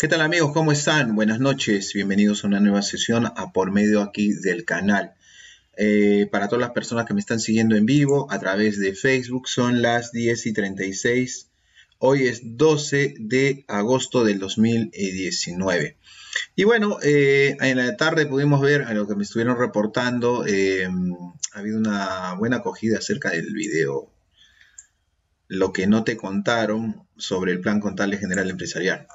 ¿Qué tal amigos? ¿Cómo están? Buenas noches, bienvenidos a una nueva sesión a por medio aquí del canal. Eh, para todas las personas que me están siguiendo en vivo a través de Facebook, son las 10 y 36. Hoy es 12 de agosto del 2019. Y bueno, eh, en la tarde pudimos ver a lo que me estuvieron reportando. Eh, ha habido una buena acogida acerca del video. Lo que no te contaron sobre el plan contable general empresarial.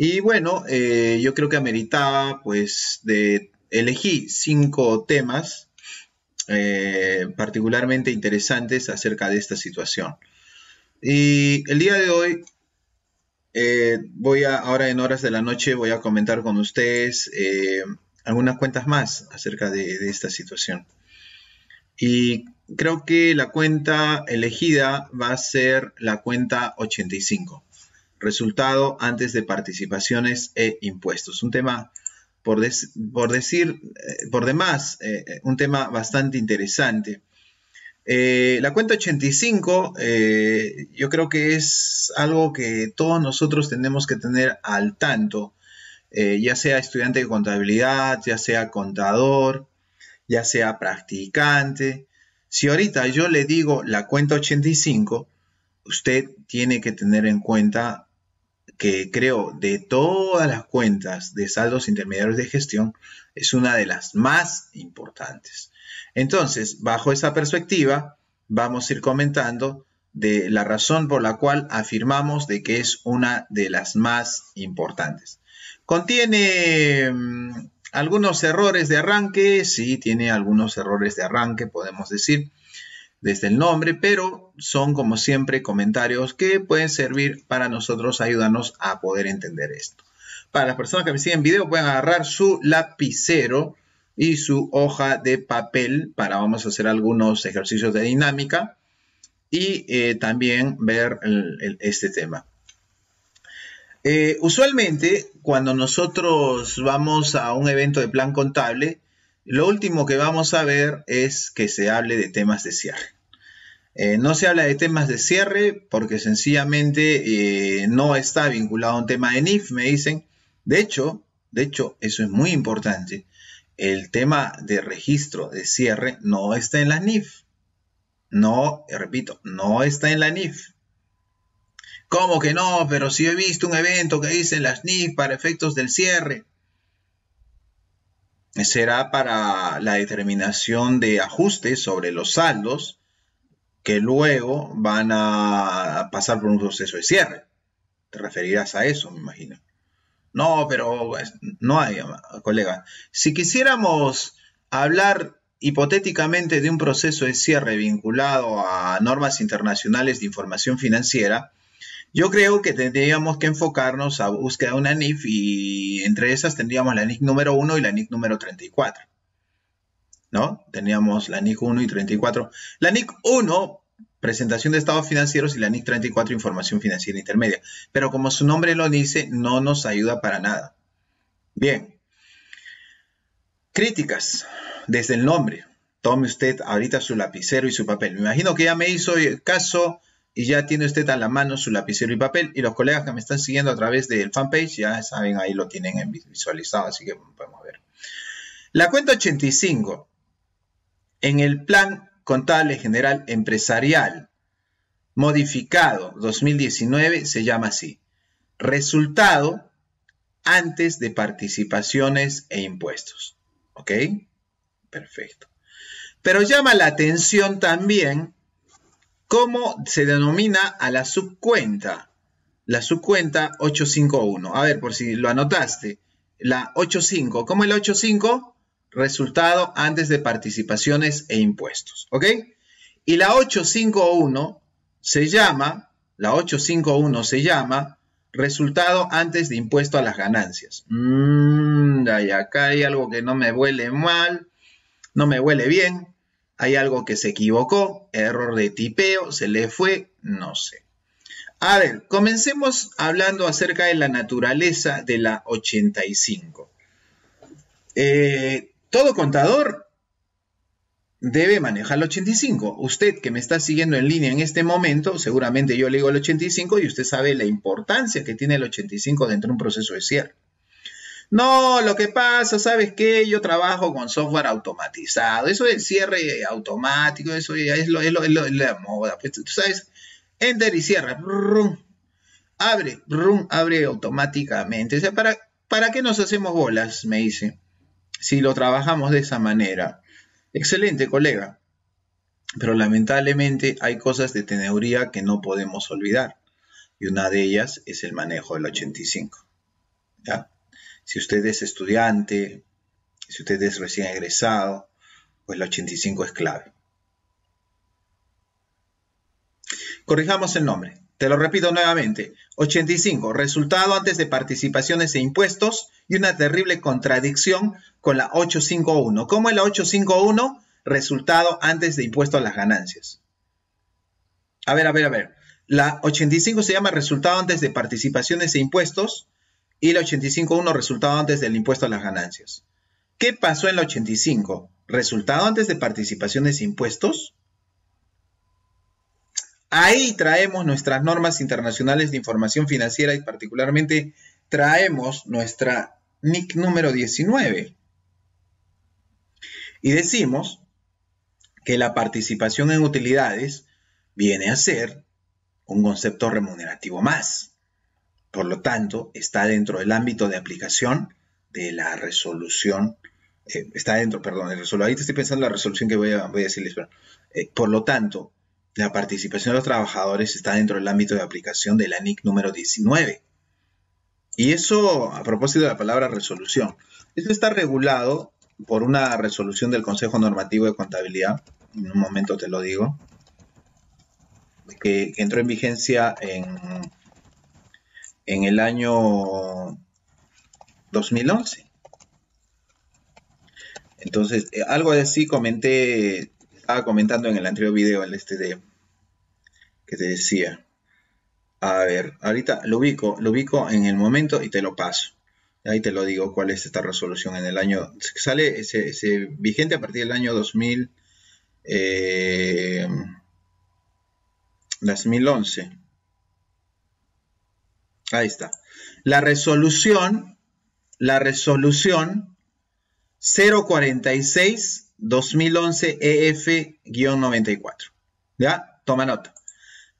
Y bueno, eh, yo creo que ameritaba, pues, de, elegí cinco temas eh, particularmente interesantes acerca de esta situación. Y el día de hoy, eh, voy a, ahora en horas de la noche, voy a comentar con ustedes algunas cuentas más acerca de esta situación. Y creo que la cuenta elegida va a ser la cuenta 85 resultado antes de participaciones e impuestos. Un tema, por, decir, eh, por demás, eh, eh, un tema bastante interesante. la cuenta 85 yo creo que es algo que todos nosotros tenemos que tener al tanto, ya sea estudiante de contabilidad, ya sea contador, ya sea practicante. Si ahorita yo le digo la cuenta 85, usted tiene que tener en cuenta que creo de todas las cuentas de saldos intermediarios de gestión es una de las más importantes. Entonces, bajo esa perspectiva, vamos a ir comentando de la razón por la cual afirmamos de que es una de las más importantes. Contiene mm, algunos errores de arranque, sí, tiene algunos errores de arranque, podemos decir, desde el nombre, pero son como siempre comentarios que pueden servir para nosotros ayudarnos a poder entender esto. Para las personas que me siguen en video pueden agarrar su lapicero y su hoja de papel para vamos a hacer algunos ejercicios de dinámica y eh, también ver este tema. Eh, usualmente cuando nosotros vamos a un evento de plan contable, lo último que vamos a ver es que se hable de temas de cierre. Eh, no se habla de temas de cierre porque sencillamente eh, no está vinculado a un tema de NIF, me dicen. De hecho, de hecho, eso es muy importante. El tema de registro de cierre no está en la NIF. No, eh, repito, no está en la NIF. ¿Cómo que no? Pero si he visto un evento que dice las NIF para efectos del cierre será para la determinación de ajustes sobre los saldos que luego van a pasar por un proceso de cierre. Te referirás a eso, me imagino. No, pero pues, no hay, colega. Si quisiéramos hablar hipotéticamente de un proceso de cierre vinculado a normas internacionales de información financiera, yo creo que tendríamos que enfocarnos a búsqueda de una NIF y entre esas tendríamos la NIF número 1 y la NIF número 34. ¿No? Teníamos la NIC 1 y 34. La NIC 1, presentación de estados financieros, y la NIC 34, información financiera intermedia. Pero como su nombre lo dice, no nos ayuda para nada. Bien. Críticas, desde el nombre. Tome usted ahorita su lapicero y su papel. Me imagino que ya me hizo caso y ya tiene usted a la mano su lapicero y papel y los colegas que me están siguiendo a través del fanpage ya saben, ahí lo tienen visualizado, así que podemos ver. La cuenta 85 en el Plan Contable General Empresarial modificado 2019 se llama así. Resultado antes de participaciones e impuestos. ¿Ok? Perfecto. Pero llama la atención también ¿Cómo se denomina a la subcuenta? La subcuenta 851. A ver, por si lo anotaste. La 85. ¿Cómo es la 85? Resultado antes de participaciones e impuestos. ¿Ok? Y la 851 se llama, la 851 se llama resultado antes de impuesto a las ganancias. Mmm, acá hay algo que no me huele mal, no me huele bien hay algo que se equivocó, error de tipeo, se le fue, no sé. A ver, comencemos hablando acerca de la naturaleza de la 85. Eh, todo contador debe manejar la 85. Usted que me está siguiendo en línea en este momento, seguramente yo le digo el 85 y usted sabe la importancia que tiene el 85 dentro de un proceso de cierre. No, lo que pasa, ¿sabes qué? Yo trabajo con software automatizado. Eso del cierre automático, eso es lo, es la moda. Pues, tú sabes, enter y cierra. abre, brum, abre automáticamente. O sea, ¿para, ¿para qué nos hacemos bolas? Me dice. Si lo trabajamos de esa manera. Excelente, colega. Pero lamentablemente hay cosas de teneuría que no podemos olvidar. Y una de ellas es el manejo del 85. ¿Ya? Si usted es estudiante, si usted es recién egresado, pues la 85 es clave. Corrijamos el nombre. Te lo repito nuevamente. 85. Resultado antes de participaciones e impuestos y una terrible contradicción con la 851. ¿Cómo es la 851? Resultado antes de impuestos a las ganancias. A ver, a ver, a ver. La 85 se llama resultado antes de participaciones e impuestos y la 85.1 resultado antes del impuesto a las ganancias. ¿Qué pasó en el 85? ¿Resultado antes de participaciones e impuestos? Ahí traemos nuestras normas internacionales de información financiera y particularmente traemos nuestra NIC número 19. Y decimos que la participación en utilidades viene a ser un concepto remunerativo más. Por lo tanto, está dentro del ámbito de aplicación de la resolución. Eh, está dentro, perdón, el resolución. Ahorita estoy pensando en la resolución que voy a, voy a decirles, eh, por lo tanto, la participación de los trabajadores está dentro del ámbito de aplicación de la NIC número 19. Y eso, a propósito de la palabra resolución, eso está regulado por una resolución del Consejo Normativo de Contabilidad, en un momento te lo digo, que entró en vigencia en en el año 2011. Entonces, eh, algo así comenté, estaba comentando en el anterior video, el este de, que te decía. A ver, ahorita lo ubico, lo ubico en el momento y te lo paso. Ahí te lo digo cuál es esta resolución en el año. Sale ese vigente a partir del año 2000, 2011. Ahí está. La resolución, la resolución 046-2011 EF-94. ¿Ya? Toma nota.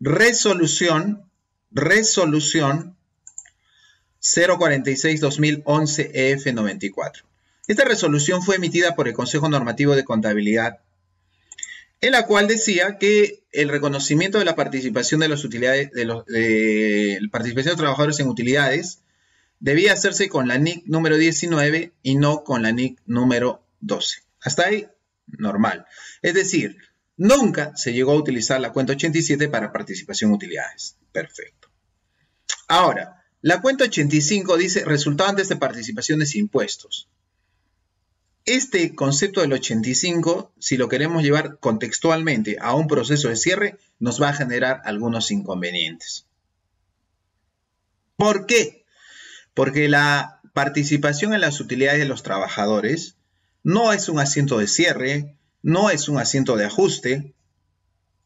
Resolución, resolución 046-2011 EF-94. Esta resolución fue emitida por el Consejo Normativo de Contabilidad en la cual decía que el reconocimiento de la participación de los, trabajadores en utilidades debía hacerse con la NIC número 19 y no con la NIC número 12. Hasta ahí, normal. Es decir, nunca se llegó a utilizar la cuenta 87 para participación en utilidades. Perfecto. Ahora, la cuenta 85 dice resultantes de participaciones impuestos. Este concepto del 85, si lo queremos llevar contextualmente a un proceso de cierre, nos va a generar algunos inconvenientes. ¿Por qué? Porque la participación en las utilidades de los trabajadores no es un asiento de cierre, no es un asiento de ajuste,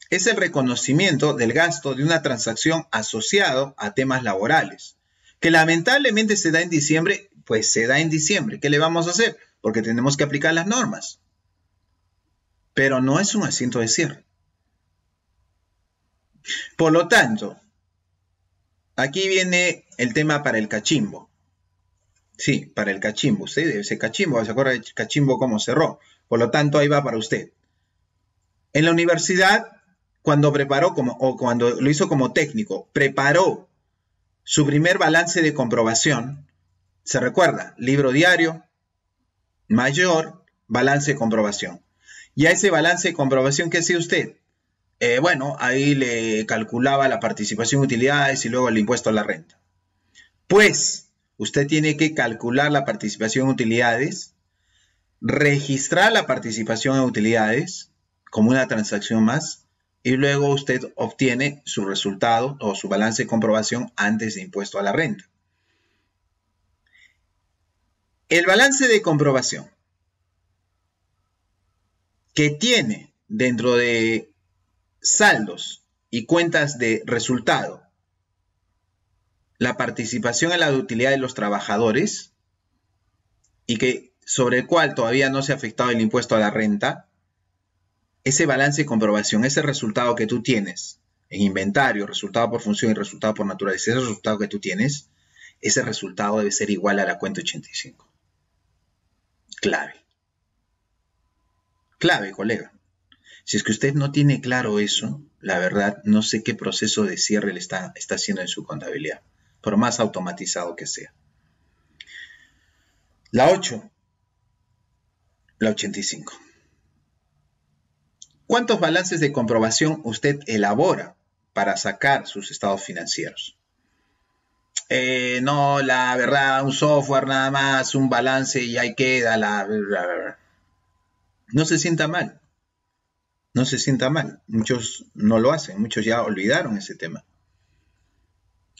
es el reconocimiento del gasto de una transacción asociado a temas laborales, que lamentablemente se da en diciembre, pues se da en diciembre. ¿Qué le vamos a hacer? porque tenemos que aplicar las normas. Pero no es un asiento de cierre. Por lo tanto, aquí viene el tema para el cachimbo. Sí, para el cachimbo. Usted debe ser cachimbo, se acuerda del cachimbo cómo cerró. Por lo tanto, ahí va para usted. En la universidad, cuando preparó como, o cuando lo hizo como técnico, preparó su primer balance de comprobación. Se recuerda, libro diario, mayor balance de comprobación. Y a ese balance de comprobación qué hacía usted, eh, bueno, ahí le calculaba la participación en utilidades y luego el impuesto a la renta. Pues usted tiene que calcular la participación en utilidades, registrar la participación en utilidades como una transacción más y luego usted obtiene su resultado o su balance de comprobación antes de impuesto a la renta. El balance de comprobación que tiene dentro de saldos y cuentas de resultado la participación en la utilidad de los trabajadores y que sobre el cual todavía no se ha afectado el impuesto a la renta, ese balance de comprobación, ese resultado que tú tienes en inventario, resultado por función y resultado por naturaleza, ese resultado que tú tienes, ese resultado debe ser igual a la cuenta 85 clave. Clave, colega. Si es que usted no tiene claro eso, la verdad no sé qué proceso de cierre le está, está haciendo en su contabilidad, por más automatizado que sea. La 8. La 85. ¿Cuántos balances de comprobación usted elabora para sacar sus estados financieros? Eh, no, la verdad, un software nada más, un balance y ahí queda, la, no se sienta mal, no se sienta mal, muchos no lo hacen, muchos ya olvidaron ese tema.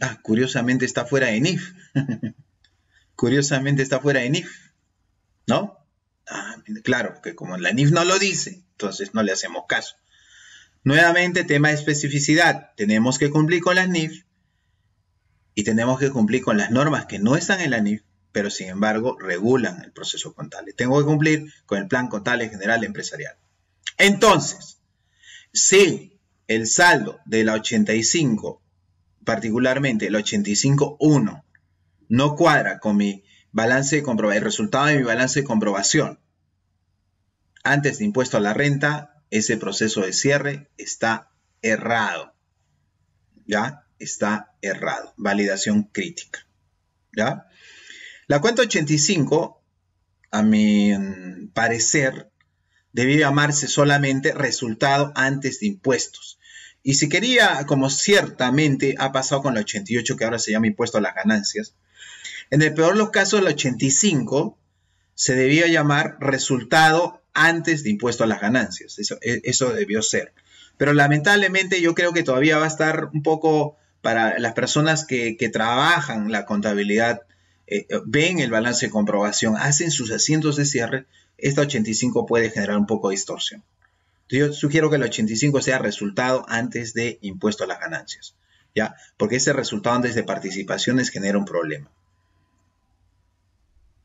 Ah, curiosamente está fuera de NIF, curiosamente está fuera de NIF, ¿no? Ah, claro, que como la NIF no lo dice, entonces no le hacemos caso. Nuevamente, tema de especificidad. Tenemos que cumplir con la NIF, y tenemos que cumplir con las normas que no están en la NIF, pero sin embargo regulan el proceso contable. Tengo que cumplir con el plan contable general empresarial. Entonces, si el saldo de la 85, particularmente la 85.1, no cuadra con mi balance de comprobación, el resultado de mi balance de comprobación, antes de impuesto a la renta, ese proceso de cierre está errado. ¿Ya? está errado. Validación crítica. ¿Ya? La cuenta 85, a mi mm, parecer, debía llamarse solamente resultado antes de impuestos. Y si quería, como ciertamente ha pasado con la 88, que ahora se llama impuesto a las ganancias, en el peor de los casos, la 85 se debía llamar resultado antes de impuesto a las ganancias. Eso, e, eso debió ser. Pero lamentablemente yo creo que todavía va a estar un poco para las personas que, trabajan la contabilidad, eh, eh, ven el balance de comprobación, hacen sus asientos de cierre, esta 85 puede generar un poco de distorsión. Yo sugiero que el 85 sea resultado antes de impuesto a las ganancias, ¿ya? Porque ese resultado antes de participaciones genera un problema.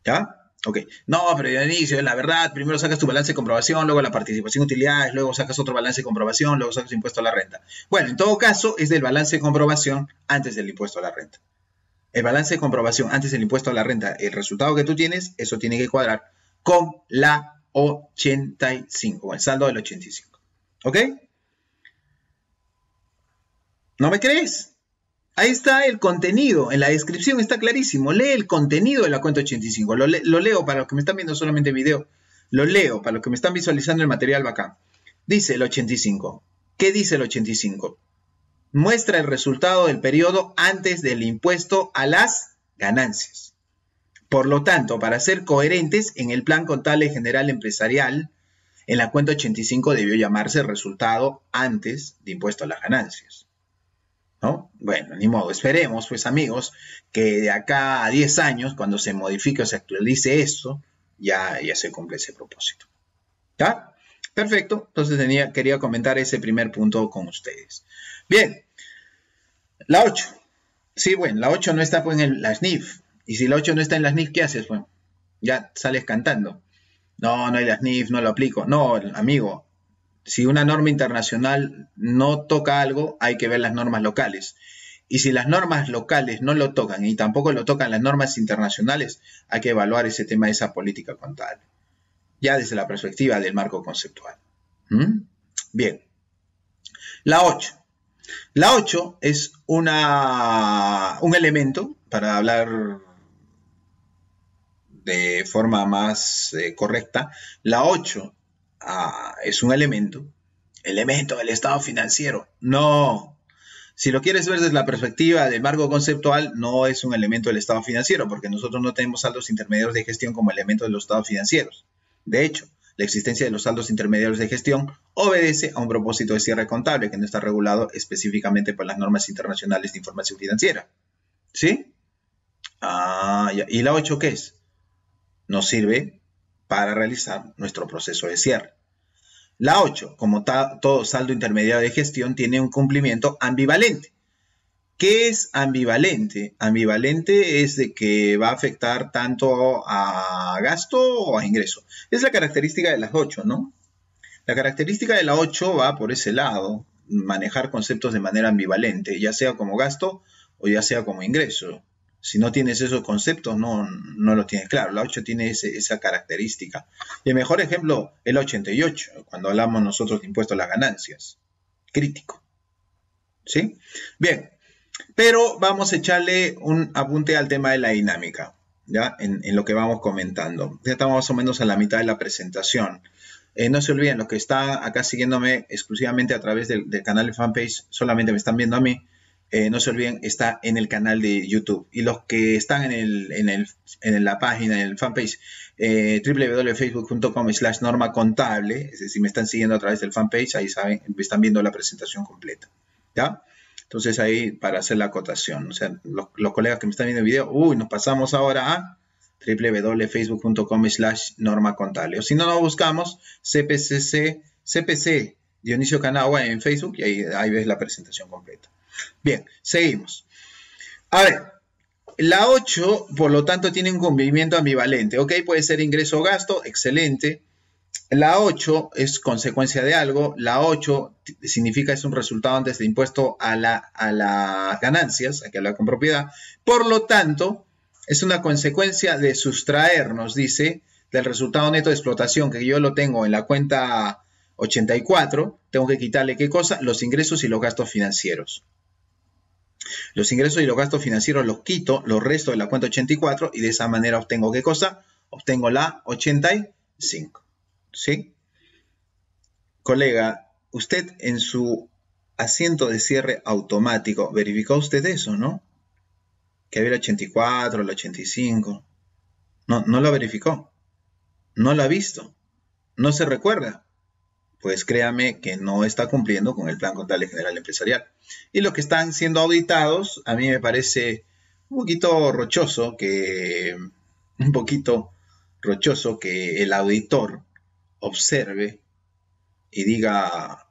¿Ya? Ok, no, pero de inicio, la verdad, primero sacas tu balance de comprobación, luego la participación de utilidades, luego sacas otro balance de comprobación, luego sacas impuesto a la renta. Bueno, en todo caso, es del balance de comprobación antes del impuesto a la renta. El balance de comprobación antes del impuesto a la renta, el resultado que tú tienes, eso tiene que cuadrar con la 85, el saldo del 85. ¿Ok? ¿No me crees? Ahí está el contenido, en la descripción está clarísimo. Lee el contenido de la cuenta 85. Lo, lo leo para los que me están viendo solamente video. Lo leo para los que me están visualizando el material bacán. Dice el 85. ¿Qué dice el 85? Muestra el resultado del periodo antes del impuesto a las ganancias. Por lo tanto, para ser coherentes en el plan contable general empresarial, en la cuenta 85 debió llamarse resultado antes de impuesto a las ganancias. Bueno, ni modo, esperemos, pues amigos, que de acá a 10 años, cuando se modifique o se actualice esto, ya, ya se cumple ese propósito. ¿Ya? Perfecto, entonces tenía, quería comentar ese primer punto con ustedes. Bien, la 8. Sí, bueno, la 8 no está pues, en la SNIF. Y si la 8 no está en la SNIF, ¿qué haces? Bueno, pues? ya sales cantando. No, no hay la SNIF, no lo aplico. No, amigo, si una norma internacional no toca algo, hay que ver las normas locales. Y si las normas locales no lo tocan y tampoco lo tocan las normas internacionales, hay que evaluar ese tema de esa política contable, ya desde la perspectiva del marco conceptual. ¿Mm? Bien. La 8. La 8 es una, un elemento, para hablar de forma más eh, correcta, la 8 es un elemento, elemento del estado financiero. No. Si lo quieres ver desde la perspectiva del marco conceptual, no es un elemento del estado financiero, porque nosotros no tenemos saldos intermediarios de gestión como elemento de los estados financieros. De hecho, la existencia de los saldos intermediarios de gestión obedece a un propósito de cierre contable que no está regulado específicamente por las normas internacionales de información financiera. ¿Sí? Ah, ¿Y la 8 qué es? Nos sirve para realizar nuestro proceso de cierre. La 8, como todo saldo intermediario de gestión, tiene un cumplimiento ambivalente. ¿Qué es ambivalente? Ambivalente es de que va a afectar tanto a gasto o a ingreso. Es la característica de las 8, ¿no? La característica de la 8 va por ese lado, manejar conceptos de manera ambivalente, ya sea como gasto o ya sea como ingreso si no tienes esos conceptos, no, no lo tienes claro. La 8 tiene esa característica. Y el mejor ejemplo, el 88, cuando hablamos nosotros de impuestos a las ganancias. Crítico. ¿Sí? Bien. Pero vamos a echarle un apunte al tema de la dinámica, ¿ya? En, lo que vamos comentando. Ya estamos más o menos a la mitad de la presentación. Eh, no se olviden, los que están acá siguiéndome exclusivamente a través del, del canal de fanpage, solamente me están viendo a mí eh, no se olviden, está en el canal de YouTube. Y los que están en, el, en, el, en la página, en el fanpage, eh, www.facebook.com slash norma contable, es me están siguiendo a través del fanpage, ahí saben, están viendo la presentación completa. ¿Ya? Entonces ahí para hacer la acotación, o sea, los, colegas que me están viendo el video, uy, nos pasamos ahora a www.facebook.com slash norma contable. O si no, lo buscamos CPCC, CPC Dionisio Canagua en Facebook y ahí, ahí ves la presentación completa. Bien, seguimos. A ver, la 8, por lo tanto, tiene un cumplimiento ambivalente, ¿ok? Puede ser ingreso o gasto, excelente. La 8 es consecuencia de algo. La 8 significa es un resultado antes de impuesto a, las ganancias, a que habla con propiedad. Por lo tanto, es una consecuencia de sustraernos, dice, del resultado neto de explotación que yo lo tengo en la cuenta 84. Tengo que quitarle qué cosa? Los ingresos y los gastos financieros. Los ingresos y los gastos financieros los quito, los resto de la cuenta 84 y de esa manera obtengo qué cosa? Obtengo la 85. ¿Sí? Colega, usted en su asiento de cierre automático, verificó usted eso, ¿no? Que había el 84, el 85. No, no lo verificó. No lo ha visto. No se recuerda pues créame que no está cumpliendo con el Plan Contable General Empresarial. Y los que están siendo auditados, a mí me parece un poquito rochoso que, un poquito rochoso que el auditor observe y diga,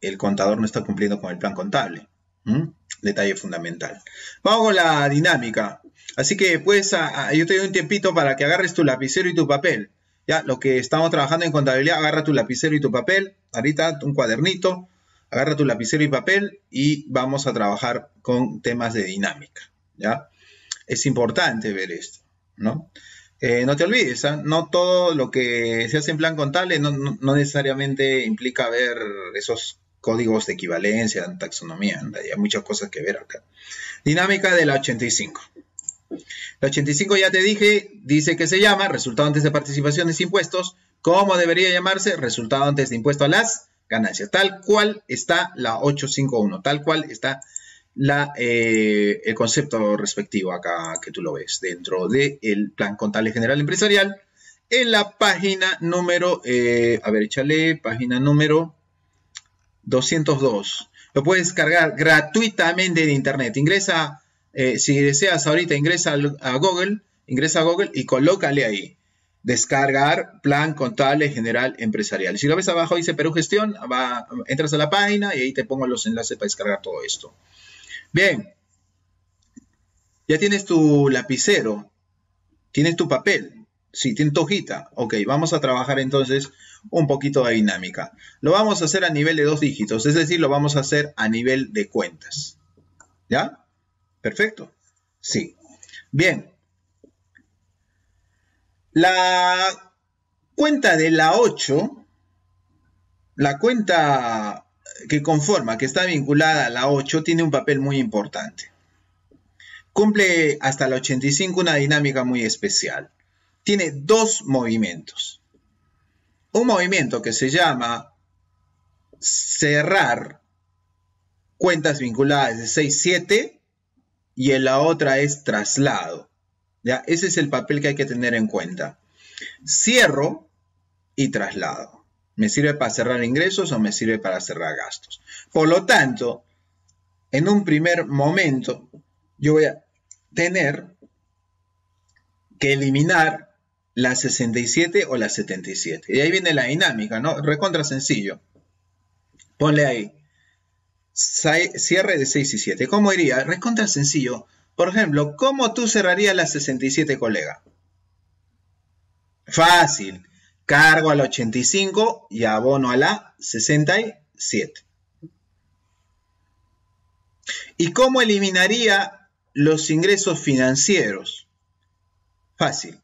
el contador no está cumpliendo con el plan contable. ¿Mm? Detalle fundamental. Vamos con la dinámica. Así que pues a, yo te doy un tiempito para que agarres tu lapicero y tu papel. Ya, lo que estamos trabajando en contabilidad, agarra tu lapicero y tu papel, ahorita un cuadernito, agarra tu lapicero y papel y vamos a trabajar con temas de dinámica, ¿ya? Es importante ver esto, ¿no? Eh, no te olvides, ¿ah? no todo lo que se hace en plan contable no, necesariamente implica ver esos códigos de equivalencia, taxonomía, hay muchas cosas que ver acá. Dinámica de la 85. La 85 ya te dije, dice que se llama resultado antes de participaciones e impuestos. ¿Cómo debería llamarse? Resultado antes de impuesto a las ganancias. Tal cual está la 851, tal cual está la, eh, el concepto respectivo acá que tú lo ves dentro del Plan Contable General Empresarial. En la página número, eh, a ver, échale, página número 202. Lo puedes cargar gratuitamente de internet. Ingresa eh, si deseas ahorita ingresa a Google, ingresa a Google y colócale ahí. Descargar plan contable general empresarial. Si lo ves abajo dice Perú Gestión, entras a la página y ahí te pongo los enlaces para descargar todo esto. Bien, ya tienes tu lapicero, tienes tu papel, sí, tienes tu hojita. Ok, vamos a trabajar entonces un poquito de dinámica. Lo vamos a hacer a nivel de dos dígitos, es decir, lo vamos a hacer a nivel de cuentas. ¿Ya? Perfecto. Sí. Bien. La cuenta de la 8, la cuenta que conforma, que está vinculada a la 8, tiene un papel muy importante. Cumple hasta la 85 una dinámica muy especial. Tiene dos movimientos. Un movimiento que se llama cerrar cuentas vinculadas de 6, 7 y en la otra es traslado. ¿ya? Ese es el papel que hay que tener en cuenta. Cierro y traslado. Me sirve para cerrar ingresos o me sirve para cerrar gastos. Por lo tanto, en un primer momento, yo voy a tener que eliminar la 67 o la 77. Y ahí viene la dinámica, ¿no? Recontra sencillo. Ponle ahí cierre de 6 y 7. ¿Cómo iría? Recontra sencillo. Por ejemplo, ¿cómo tú cerrarías la 67, colega? Fácil. Cargo a la 85 y abono a la 67. ¿Y cómo eliminaría los ingresos financieros? Fácil.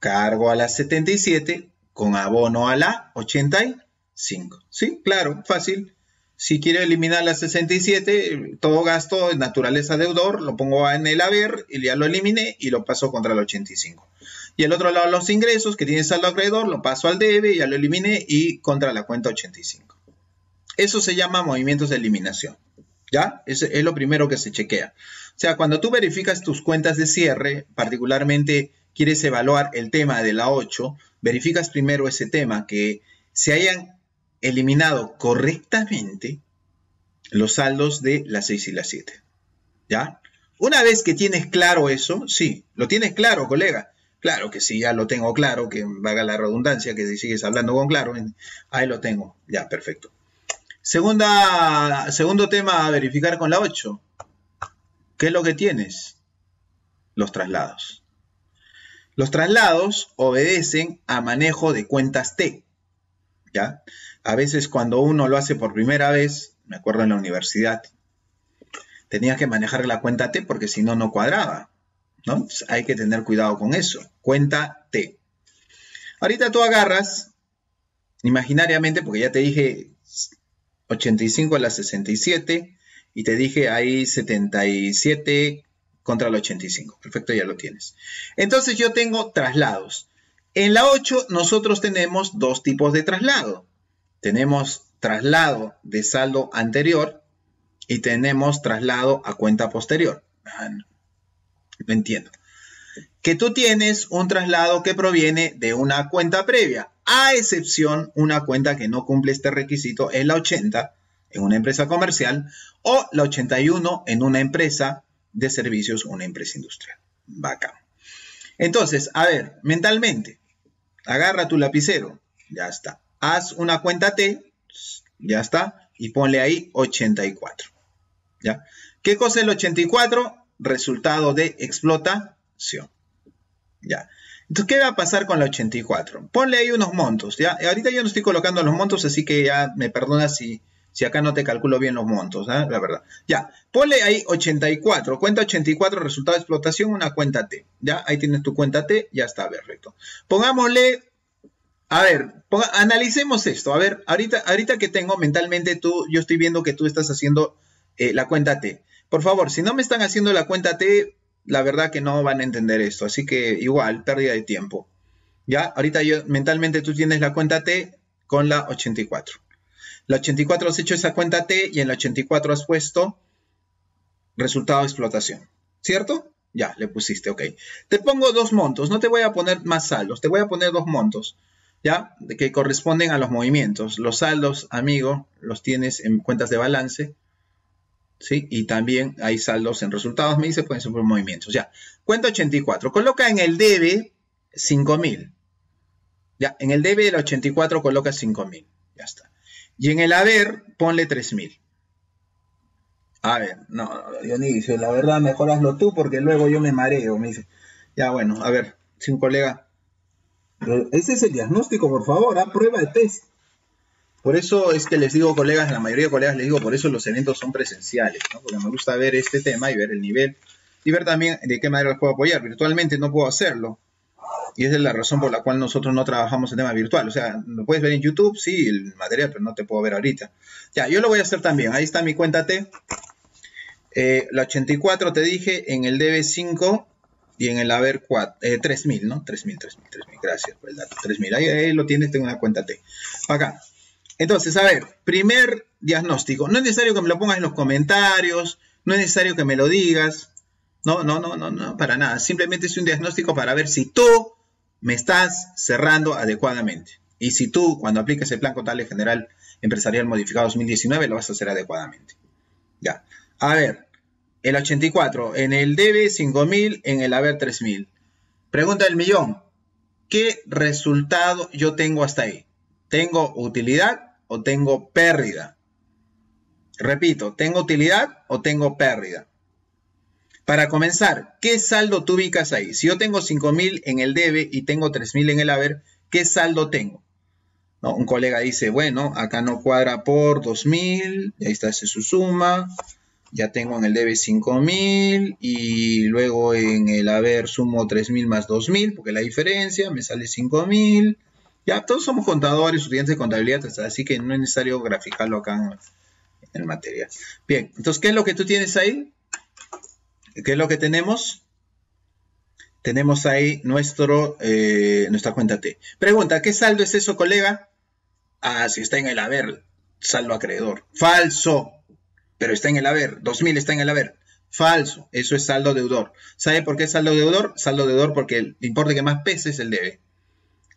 Cargo a la 77 con abono a la 85. ¿Sí? Claro, fácil. Si quiero eliminar la 67, todo gasto de naturaleza deudor, lo pongo en el haber y ya lo eliminé y lo paso contra el 85. Y el otro lado los ingresos que tienes saldo acreedor, lo paso al debe, ya lo eliminé y contra la cuenta 85. Eso se llama movimientos de eliminación. ¿Ya? es lo primero que se chequea. O sea, cuando tú verificas tus cuentas de cierre, particularmente quieres evaluar el tema de la 8, verificas primero ese tema, que se hayan eliminado correctamente los saldos de la 6 y la 7. ¿Ya? Una vez que tienes claro eso, sí, lo tienes claro, colega. Claro que sí, ya lo tengo claro, que valga la redundancia, que si sigues hablando con claro, ahí lo tengo. Ya, perfecto. Segunda, segundo tema a verificar con la 8. ¿Qué es lo que tienes? Los traslados. Los traslados obedecen a manejo de cuentas T. A veces cuando uno lo hace por primera vez, me acuerdo en la universidad, tenía que manejar la cuenta T porque si no, no cuadraba, ¿no? hay que tener cuidado con eso, cuenta T. Ahorita tú agarras, imaginariamente, porque ya te dije 85 a la 67 y te dije ahí 77 contra el 85. Perfecto, ya lo tienes. Entonces yo tengo traslados. En la 8 nosotros tenemos dos tipos de traslado. Tenemos traslado de saldo anterior y tenemos traslado a cuenta posterior. Lo ah, entiendo. Que tú tienes un traslado que proviene de una cuenta previa, a excepción una cuenta que no cumple este requisito en la 80 en una empresa comercial o la 81 en una empresa de servicios, una empresa industrial. Bacán. Entonces, a ver, mentalmente, agarra tu lapicero, ya está. Haz una cuenta T, ya está, y ponle ahí 84. ¿Ya? ¿Qué cosa es el 84? Resultado de explotación. ¿Ya? Entonces, ¿qué va a pasar con la 84? Ponle ahí unos montos, ¿ya? Ahorita yo no estoy colocando los montos, así que ya me perdona si si acá no te calculo bien los montos, ¿ah? la verdad. Ya, ponle ahí 84, cuenta 84, resultado de explotación, una cuenta T. Ya, ahí tienes tu cuenta T, ya está, perfecto. Pongámosle, a ver, analicemos esto. A ver, ahorita, ahorita que tengo mentalmente tú, yo estoy viendo que tú estás haciendo eh, la cuenta T. Por favor, si no me están haciendo la cuenta T, la verdad que no van a entender esto. Así que igual, pérdida de tiempo. Ya, ahorita yo mentalmente tú tienes la cuenta T con la 84. La 84 has hecho esa cuenta T y en la 84 has puesto resultado de explotación. ¿Cierto? Ya, le pusiste, ok. Te pongo dos montos, no te voy a poner más saldos, te voy a poner dos montos, ¿ya? Que corresponden a los movimientos. Los saldos, amigo, los tienes en cuentas de balance, ¿sí? Y también hay saldos en resultados, me dice, pueden ser movimientos, ya. Cuenta 84, coloca en el debe 5000. Ya, en el debe del 84 coloca 5000, ya está. Y en el haber, ponle 3000. A ver, no, Dionisio, la verdad mejor hazlo tú porque luego yo me mareo, me dice. Ya bueno, a ver, sin colega. Eh, ese es el diagnóstico, por favor, a prueba de test. Por eso es que les digo, colegas, la mayoría de colegas les digo, por eso los eventos son presenciales, ¿no? porque me gusta ver este tema y ver el nivel y ver también de qué manera los puedo apoyar. Virtualmente no puedo hacerlo, y esa es la razón por la cual nosotros no trabajamos en tema virtual. O sea, lo puedes ver en YouTube, sí, el material, pero no te puedo ver ahorita. Ya, yo lo voy a hacer también. Ahí está mi cuenta T. Eh, la 84 te dije en el DB5 y en el haber 3000, eh, ¿no? 3000, 3000, 3000. Gracias por el dato. 3000. Ahí, lo tienes, tengo una cuenta T. Acá. Entonces, a ver, primer diagnóstico. No es necesario que me lo pongas en los comentarios, no es necesario que me lo digas. No, no, no, no, no, para nada. Simplemente es un diagnóstico para ver si tú me estás cerrando adecuadamente. Y si tú, cuando apliques el Plan Contable General Empresarial Modificado 2019, lo vas a hacer adecuadamente. Ya. A ver, el 84, en el debe 5.000, en el haber 3.000. Pregunta del millón, ¿qué resultado yo tengo hasta ahí? ¿Tengo utilidad o tengo pérdida? Repito, ¿tengo utilidad o tengo pérdida? Para comenzar, ¿qué saldo tú ubicas ahí? Si yo tengo 5.000 en el debe y tengo 3.000 en el haber, ¿qué saldo tengo? Un colega dice, bueno, acá no cuadra por 2.000, ahí está, hace su suma, ya tengo en el debe 5.000 y luego en el haber sumo 3.000 más 2.000, porque la diferencia me sale 5.000. Ya, todos somos contadores, estudiantes de contabilidad, así que no es necesario graficarlo acá en el material. Bien, entonces, ¿qué es lo que tú tienes ahí? ¿Qué es lo que tenemos? Tenemos ahí nuestro, eh, nuestra cuenta T. Pregunta, ¿qué saldo es eso, colega? Ah, si está en el haber, saldo acreedor. Falso, pero está en el haber. 2000 está en el haber. Falso, eso es saldo deudor. ¿Sabe por qué es saldo deudor? Saldo deudor porque el importe que más pesa es el debe.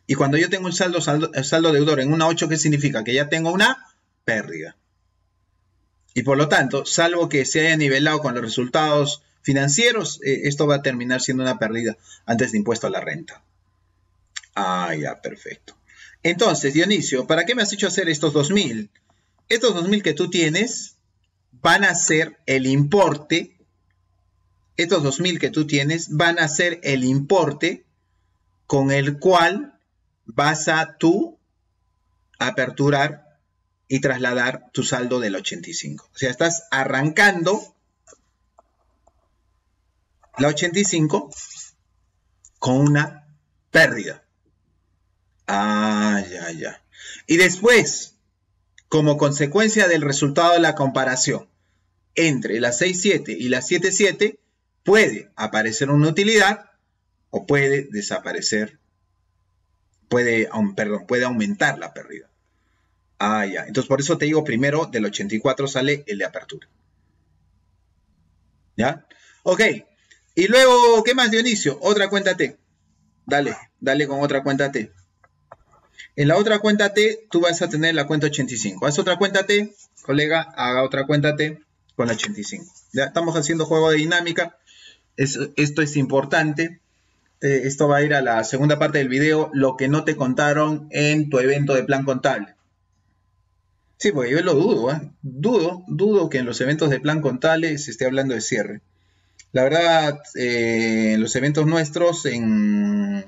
Y cuando yo tengo un saldo, saldo, eh, saldo deudor en una 8, ¿qué significa? Que ya tengo una pérdida. Y por lo tanto, salvo que se haya nivelado con los resultados financieros, eh, esto va a terminar siendo una pérdida antes de impuesto a la renta. Ah, ya, perfecto. Entonces, Dionisio, ¿para qué me has hecho hacer estos 2.000? Estos 2.000 que tú tienes van a ser el importe, estos 2.000 que tú tienes van a ser el importe con el cual vas a tú aperturar y trasladar tu saldo del 85. O sea, estás arrancando la 85 con una pérdida. Ah, ya, ya. Y después, como consecuencia del resultado de la comparación entre la 6.7 y la 7.7, puede aparecer una utilidad o puede desaparecer, puede, perdón, puede aumentar la pérdida. Ah, ya. Entonces, por eso te digo, primero del 84 sale el de apertura. ¿Ya? Ok. Y luego, ¿qué más, Dionisio? Otra cuenta T. Dale, dale con otra cuenta T. En la otra cuenta T, tú vas a tener la cuenta 85. Haz otra cuenta T, colega, haga otra cuenta T con la 85. Ya estamos haciendo juego de dinámica. esto es importante. Eh, esto va a ir a la segunda parte del video, lo que no te contaron en tu evento de plan contable. Sí, porque yo lo dudo, ¿ah? dudo, dudo que en los eventos de plan contable se esté hablando de cierre. La verdad, eh, en los eventos nuestros en...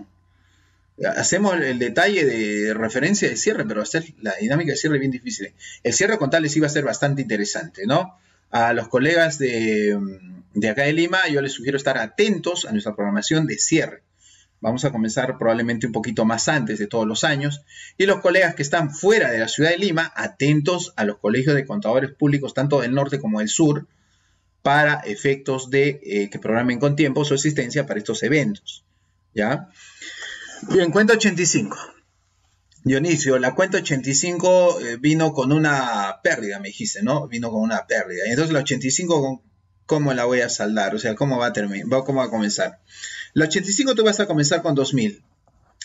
Hacemos el detalle de referencia de cierre, pero hacer la dinámica de cierre es bien difícil. El cierre con tales iba a ser bastante interesante, ¿no? A los colegas de, de acá de Lima, yo les sugiero estar atentos a nuestra programación de cierre. Vamos a comenzar probablemente un poquito más antes de todos los años. Y los colegas que están fuera de la ciudad de Lima, atentos a los colegios de contadores públicos, tanto del norte como del sur, para efectos de eh, que programen con tiempo su existencia para estos eventos. ¿Ya? Bien, cuenta 85. Dionisio, la cuenta 85 eh, vino con una pérdida, me dijiste, ¿no? Vino con una pérdida. entonces la 85, ¿cómo la voy a saldar? O sea, ¿cómo va a terminar? ¿Cómo va a comenzar? La 85 tú vas a comenzar con 2000.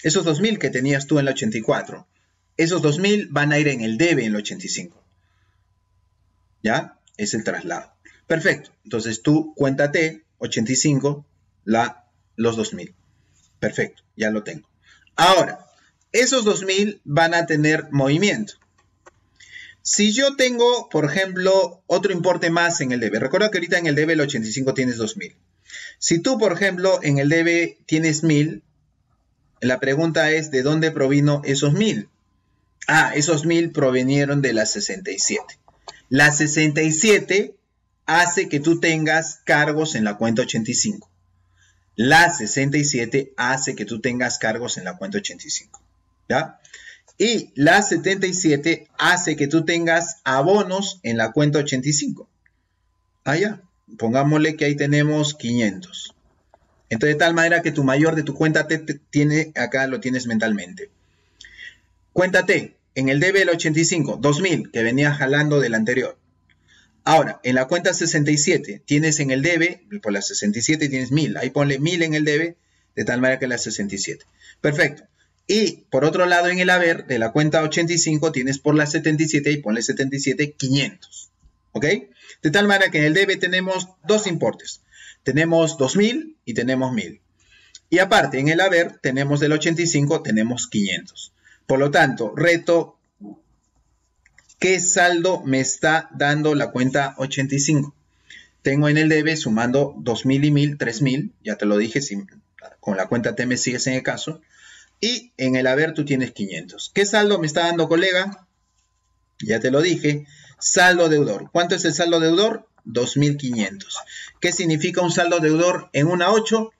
Esos 2000 que tenías tú en la 84. Esos 2000 van a ir en el debe en la 85. ¿Ya? Es el traslado. Perfecto. Entonces tú cuéntate 85 la, los 2000. Perfecto, ya lo tengo. Ahora, esos 2000 van a tener movimiento. Si yo tengo, por ejemplo, otro importe más en el debe. recuerda que ahorita en el debe el 85 tienes 2000. Si tú, por ejemplo, en el debe tienes 1000, la pregunta es ¿de dónde provino esos 1000? Ah, esos 1000 provinieron de las 67. Las 67 hace que tú tengas cargos en la cuenta 85. La 67 hace que tú tengas cargos en la cuenta 85. ¿Ya? Y la 77 hace que tú tengas abonos en la cuenta 85. Allá, pongámosle que ahí tenemos 500. Entonces, de tal manera que tu mayor de tu cuenta T tiene, acá lo tienes mentalmente. Cuéntate, en el DB del 85, 2000, que venía jalando del anterior. Ahora, en la cuenta 67 tienes en el debe, por la 67 tienes 1000, ahí ponle 1000 en el debe, de tal manera que la 67. Perfecto. Y por otro lado, en el haber de la cuenta 85 tienes por la 77 y ponle 77 500. ¿Ok? De tal manera que en el debe tenemos dos importes. Tenemos 2000 y tenemos 1000. Y aparte, en el haber tenemos del 85, tenemos 500. Por lo tanto, reto ¿Qué saldo me está dando la cuenta 85? Tengo en el debe sumando 2000 y 1000, 3000, ya te lo dije, con la cuenta T sigues en el caso. Y en el haber tú tienes 500. ¿Qué saldo me está dando, colega? Ya te lo dije, saldo deudor. ¿Cuánto es el saldo deudor? 2500. ¿Qué significa un saldo deudor en una 8?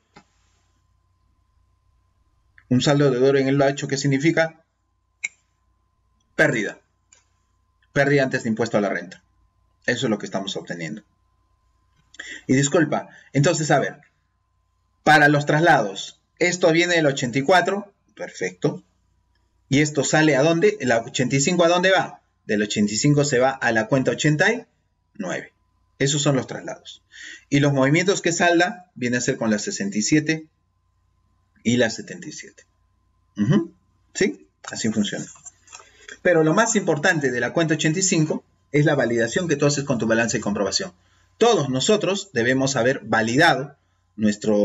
Un saldo deudor en el 8, ¿qué significa? Pérdida pérdida antes de impuesto a la renta. Eso es lo que estamos obteniendo. Y disculpa, entonces, a ver, para los traslados, esto viene del 84, perfecto. ¿Y esto sale a dónde? El 85 a dónde va? Del 85 se va a la cuenta 89. Esos son los traslados. Y los movimientos que salda viene a ser con la 67 y la 77. ¿Sí? Así funciona. Pero lo más importante de la cuenta 85 es la validación que tú haces con tu balance de comprobación. Todos nosotros debemos haber validado nuestro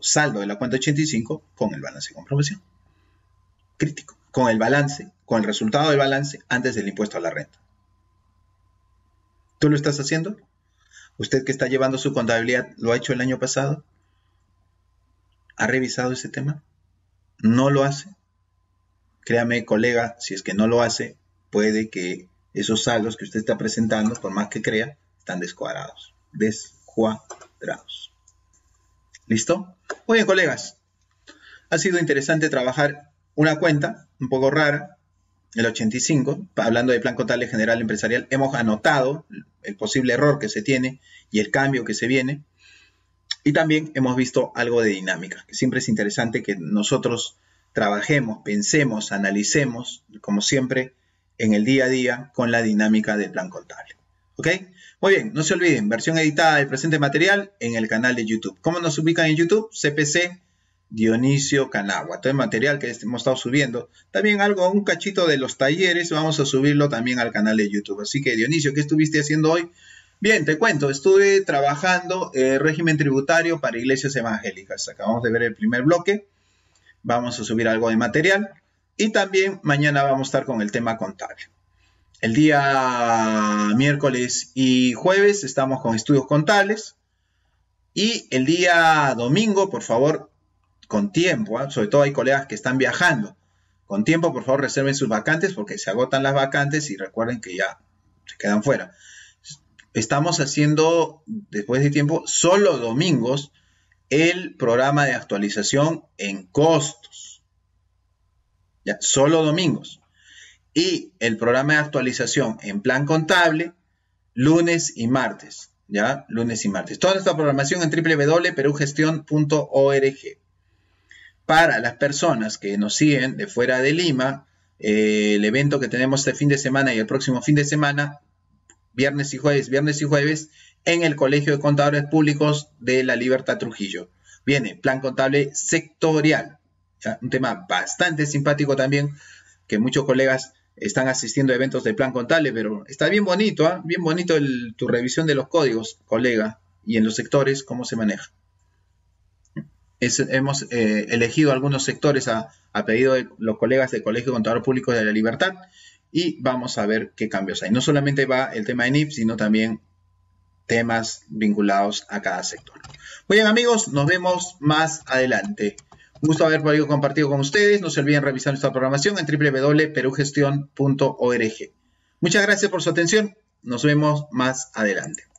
saldo de la cuenta 85 con el balance de comprobación. Crítico. Con el balance, con el resultado del balance antes del impuesto a la renta. ¿Tú lo estás haciendo? ¿Usted que está llevando su contabilidad lo ha hecho el año pasado? ¿Ha revisado ese tema? ¿No lo hace? Créame, colega, si es que no lo hace, puede que esos saldos que usted está presentando, por más que crea, están descuadrados. Descuadrados. ¿Listo? Muy bien, colegas. Ha sido interesante trabajar una cuenta un poco rara, el 85, hablando de plan contable general empresarial. Hemos anotado el posible error que se tiene y el cambio que se viene. Y también hemos visto algo de dinámica, que siempre es interesante que nosotros trabajemos, pensemos, analicemos, como siempre, en el día a día con la dinámica del plan contable. ¿Ok? Muy bien, no se olviden, versión editada del presente material en el canal de YouTube. ¿Cómo nos ubican en YouTube? CPC Dionisio Canagua. Todo el material que este, hemos estado subiendo. También algo, un cachito de los talleres, vamos a subirlo también al canal de YouTube. Así que, Dionisio, ¿qué estuviste haciendo hoy? Bien, te cuento, estuve trabajando eh, régimen tributario para iglesias evangélicas. Acabamos de ver el primer bloque vamos a subir algo de material y también mañana vamos a estar con el tema contable. El día miércoles y jueves estamos con estudios contables y el día domingo, por favor, con tiempo, ¿ah? sobre todo hay colegas que están viajando, con tiempo, por favor, reserven sus vacantes porque se agotan las vacantes y recuerden que ya se quedan fuera. Estamos haciendo, después de tiempo, solo domingos el programa de actualización en costos. ¿ya? Solo domingos. Y el programa de actualización en plan contable, lunes y martes. ¿ya? Lunes y martes. Toda esta programación en www.perugestión.org. Para las personas que nos siguen de fuera de Lima, eh, el evento que tenemos este fin de semana y el próximo fin de semana, viernes y jueves, viernes y jueves, en el Colegio de Contadores Públicos de la Libertad Trujillo. Viene plan contable sectorial, un tema bastante simpático también, que muchos colegas están asistiendo a eventos de plan contable, pero está bien bonito, ¿ah? bien bonito tu revisión de los códigos, colega, y en los sectores, cómo se maneja. hemos eh, elegido algunos sectores a, pedido de los colegas del Colegio de Contadores Públicos de la Libertad y vamos a ver qué cambios hay. No solamente va el tema de NIP, sino también temas vinculados a cada sector. Muy bien amigos, nos vemos más adelante. Un gusto haber podido compartido con ustedes. No se olviden revisar nuestra programación en www.perugestion.org. Muchas gracias por su atención. Nos vemos más adelante.